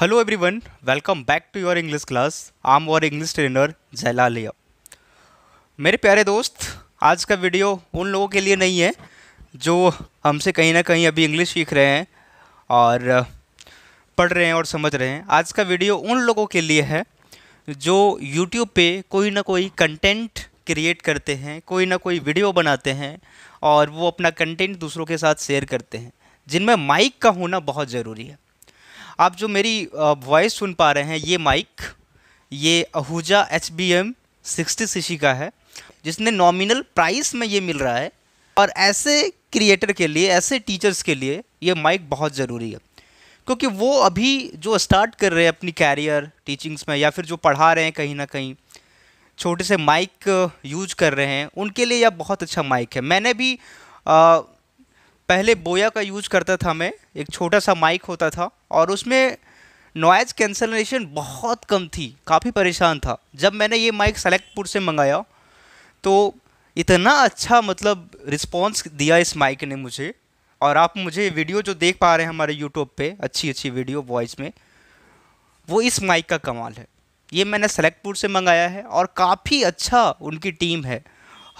hello everyone welcome back to your English class आम और English trainer जयलालिया मेरे प्यारे दोस्त आज का वीडियो उन लोगों के लिए नहीं है जो हमसे कहीं ना कहीं अभी इंग्लिश सीख रहे हैं और पढ़ रहे हैं और समझ रहे हैं आज का वीडियो उन लोगों के लिए है जो यूट्यूब पे कोई ना कोई कंटेंट क्रिएट करते हैं कोई ना कोई वीडियो बनाते हैं और वो अपना कंटेंट दूसरों के साथ शेयर करते हैं जिनमें माइक का होना बहुत ज़रूरी है आप जो मेरी वॉइस सुन पा रहे हैं ये माइक ये Ahuja H B M sixty C का है जिसने नॉमिनल प्राइस में ये मिल रहा है और ऐसे क्रिएटर के लिए ऐसे टीचर्स के लिए ये माइक बहुत ज़रूरी है क्योंकि वो अभी जो स्टार्ट कर रहे हैं अपनी कैरियर टीचिंग्स में या फिर जो पढ़ा रहे हैं कहीं ना कहीं छोटे से माइक यूज कर रहे हैं उनके लिए यह बहुत अच्छा माइक है मैंने भी आ, पहले बोया का यूज करता था मैं एक छोटा सा माइक होता था और उसमें नॉइज़ कैंसलेशन बहुत कम थी काफ़ी परेशान था जब मैंने ये माइक सेलेक्टपुर से मंगाया तो इतना अच्छा मतलब रिस्पॉन्स दिया इस माइक ने मुझे और आप मुझे वीडियो जो देख पा रहे हैं हमारे यूट्यूब पे अच्छी अच्छी वीडियो वॉइस में वो इस माइक का कमाल है ये मैंने सेलेक्टपुर से मंगाया है और काफ़ी अच्छा उनकी टीम है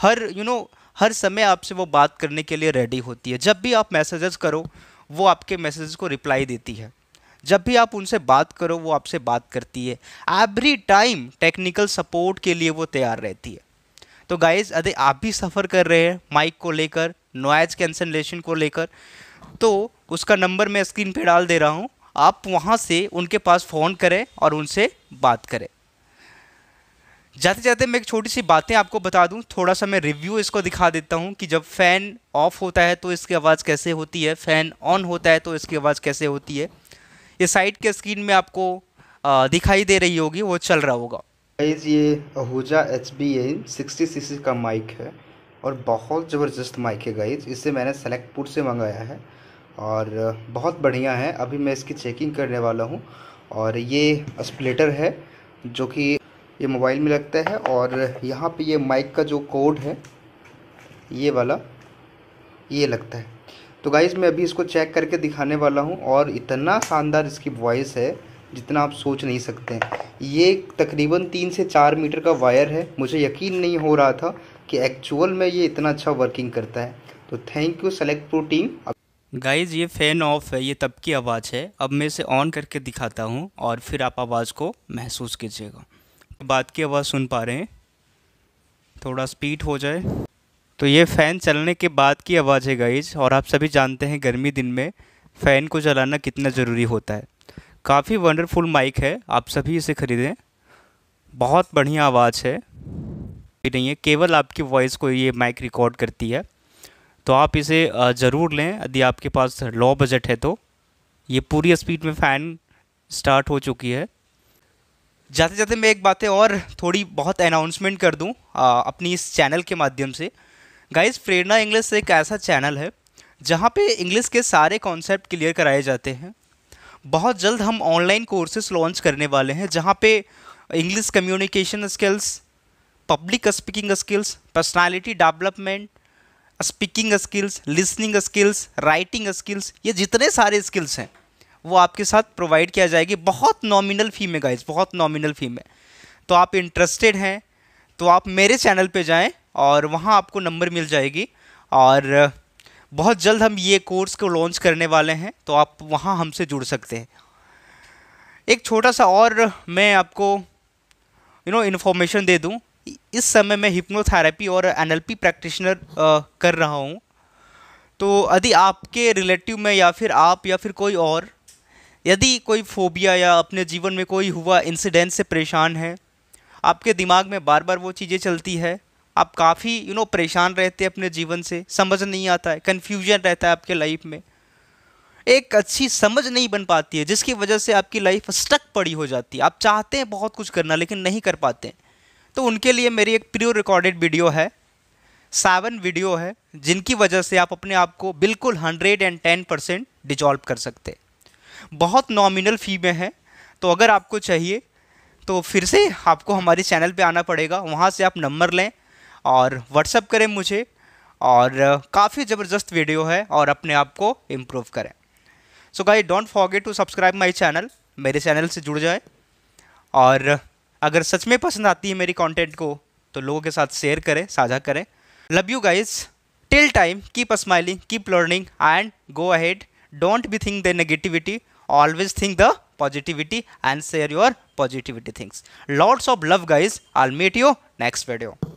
हर यू you नो know, हर समय आपसे वो बात करने के लिए रेडी होती है जब भी आप मैसेजेस करो वो आपके मैसेज को रिप्लाई देती है जब भी आप उनसे बात करो वो आपसे बात करती है एवरी टाइम टेक्निकल सपोर्ट के लिए वो तैयार रहती है तो गाइज अरे आप भी सफ़र कर रहे हैं माइक को लेकर नॉइज़ कैंसलेशन को लेकर तो उसका नंबर मैं स्क्रीन पे डाल दे रहा हूँ आप वहाँ से उनके पास फ़ोन करें और उनसे बात करें जाते जाते मैं एक छोटी सी बातें आपको बता दूं थोड़ा सा मैं रिव्यू इसको दिखा देता हूं कि जब फ़ैन ऑफ होता है तो इसकी आवाज़ कैसे होती है फ़ैन ऑन होता है तो इसकी आवाज़ कैसे होती है ये साइड के स्क्रीन में आपको दिखाई दे रही होगी वो चल रहा होगा गाइस ये Ahuja H B N sixty C का माइक है और बहुत ज़बरदस्त माइक है गाइज इसे मैंने सेलेक्टपुर से मंगाया है और बहुत बढ़िया है अभी मैं इसकी चेकिंग करने वाला हूँ और ये स्प्लिटर है जो कि ये मोबाइल में लगता है और यहाँ पे ये माइक का जो कोड है ये वाला ये लगता है तो गाइज़ मैं अभी इसको चेक करके दिखाने वाला हूँ और इतना शानदार इसकी वॉइस है जितना आप सोच नहीं सकते ये तकरीबन तीन से चार मीटर का वायर है मुझे यकीन नहीं हो रहा था कि एक्चुअल में ये इतना अच्छा वर्किंग करता है तो thank you select pro team guys ये फ़ैन ऑफ है ये तब की आवाज़ है अब मैं इसे ऑन करके दिखाता हूँ और फिर आप आवाज़ को महसूस कीजिएगा बात की आवाज़ सुन पा रहे हैं थोड़ा स्पीड हो जाए तो ये फ़ैन चलने के बाद की आवाज़ है गाइज और आप सभी जानते हैं गर्मी दिन में फ़ैन को चलाना कितना ज़रूरी होता है काफ़ी वंडरफुल माइक है आप सभी इसे ख़रीदें बहुत बढ़िया आवाज़ है नहीं है केवल आपकी वॉइस को ये माइक रिकॉर्ड करती है तो आप इसे ज़रूर लें यदि आपके पास लो बजट है तो ये पूरी स्पीड में फ़ैन स्टार्ट हो चुकी है जाते जाते मैं एक बातें और थोड़ी बहुत अनाउंसमेंट कर दूँ अपनी इस चैनल के माध्यम से गाइस प्रेरणा इंग्लिश एक ऐसा चैनल है जहाँ पे इंग्लिश के सारे कॉन्सेप्ट क्लियर कराए जाते हैं बहुत जल्द हम ऑनलाइन कोर्सेस लॉन्च करने वाले हैं जहाँ पे English communication skills public speaking skills personality development speaking skills listening skills writing skills ये जितने सारे स्किल्स हैं वो आपके साथ प्रोवाइड किया जाएगी बहुत नॉमिनल फ़ी में गाइज बहुत नॉमिनल फ़ी में तो आप इंटरेस्टेड हैं तो आप मेरे चैनल पे जाएं और वहाँ आपको नंबर मिल जाएगी और बहुत जल्द हम ये कोर्स को लॉन्च करने वाले हैं तो आप वहाँ हमसे जुड़ सकते हैं एक छोटा सा और मैं आपको यू नो इन्फॉर्मेशन दे दूँ इस समय मैं हिप्नोथेरेपी और एनएलपी प्रैक्टिशनर कर रहा हूँ तो यदि आपके रिलेटिव में या फिर आप या फिर कोई और यदि कोई फोबिया या अपने जीवन में कोई हुआ इंसिडेंट से परेशान है आपके दिमाग में बार बार वो चीज़ें चलती है आप काफ़ी यू नो परेशान रहते हैं अपने जीवन से समझ नहीं आता है कन्फ्यूजन रहता है आपके लाइफ में एक अच्छी समझ नहीं बन पाती है जिसकी वजह से आपकी लाइफ स्टक पड़ी हो जाती है आप चाहते हैं बहुत कुछ करना लेकिन नहीं कर पाते तो उनके लिए मेरी एक प्रियो रिकॉर्डेड वीडियो है सेवन वीडियो है जिनकी वजह से आप अपने आप को बिल्कुल hundred and ten percent dissolve कर सकते हैं बहुत नॉमिनल फ़ी में है तो अगर आपको चाहिए तो फिर से आपको हमारे चैनल पे आना पड़ेगा वहाँ से आप नंबर लें और व्हाट्सअप करें मुझे और काफ़ी ज़बरदस्त वीडियो है और अपने आप को इम्प्रूव करें so guy don't forget to subscribe my channel मेरे चैनल से जुड़ जाए और अगर सच में पसंद आती है मेरी कॉन्टेंट को तो लोगों के साथ शेयर करें साझा करें love you guys till time keep smiling keep learning and go ahead don't be think the negativity always think the positivity and share your positivity things lots of love guys i'll meet you next video